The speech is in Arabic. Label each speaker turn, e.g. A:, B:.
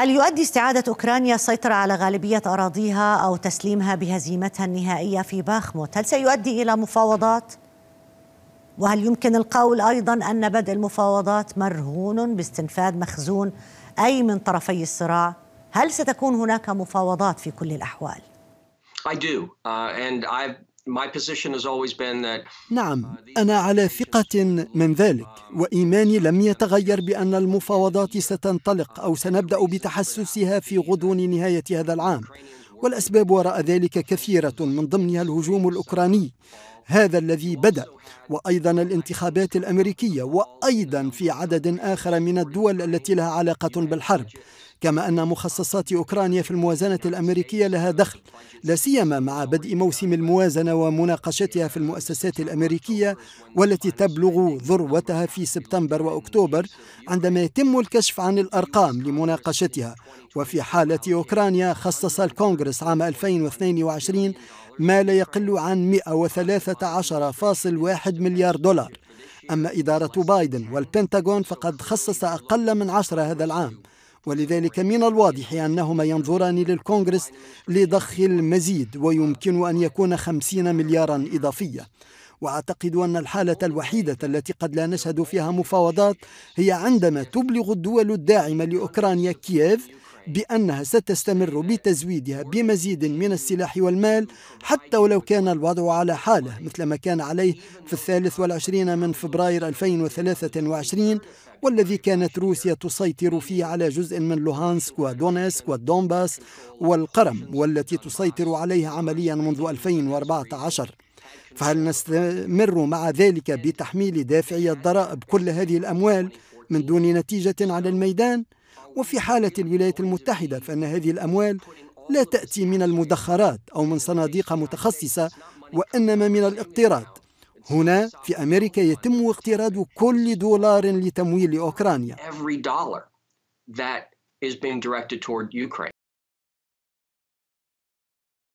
A: هل يؤدي استعادة أوكرانيا السيطرة على غالبية أراضيها أو تسليمها بهزيمتها النهائية في باخموت هل سيؤدي إلى مفاوضات؟ وهل يمكن القول أيضا أن بدء المفاوضات مرهون باستنفاد مخزون أي من طرفي الصراع؟ هل ستكون هناك مفاوضات في كل الأحوال؟ I do, uh, and I've نعم
B: uh, انا على ثقه uh, من ذلك uh, وايماني لم يتغير بان المفاوضات ستنطلق او سنبدا بتحسسها في غضون نهايه هذا العام والاسباب وراء ذلك كثيره من ضمنها الهجوم الاوكراني هذا الذي بدا وايضا الانتخابات الامريكيه وايضا في عدد اخر من الدول التي لها علاقه بالحرب كما أن مخصصات أوكرانيا في الموازنة الأمريكية لها دخل لا سيما مع بدء موسم الموازنة ومناقشتها في المؤسسات الأمريكية والتي تبلغ ذروتها في سبتمبر وأكتوبر عندما يتم الكشف عن الأرقام لمناقشتها وفي حالة أوكرانيا خصص الكونغرس عام 2022 ما لا يقل عن 113.1 مليار دولار أما إدارة بايدن والبنتاغون فقد خصص أقل من عشرة هذا العام ولذلك من الواضح أنهما ينظران للكونغرس لضخ المزيد ويمكن أن يكون خمسين مليارا إضافية واعتقد ان الحاله الوحيده التي قد لا نشهد فيها مفاوضات هي عندما تبلغ الدول الداعمه لاوكرانيا كييف بأنها ستستمر بتزويدها بمزيد من السلاح والمال حتى ولو كان الوضع على حاله مثل ما كان عليه في الثالث والعشرين من فبراير 2023 والذي كانت روسيا تسيطر فيه على جزء من لوهانسك ودونيسك والدونباس والقرم والتي تسيطر عليها عمليا منذ 2014 فهل نستمر مع ذلك بتحميل دافعي الضرائب كل هذه الأموال من دون نتيجة على الميدان؟ وفي حالة الولايات المتحدة فإن هذه الأموال لا تأتي من المدخرات أو من صناديق متخصصة وإنما من الاقتراض هنا في أمريكا يتم اقتراض كل دولار لتمويل أوكرانيا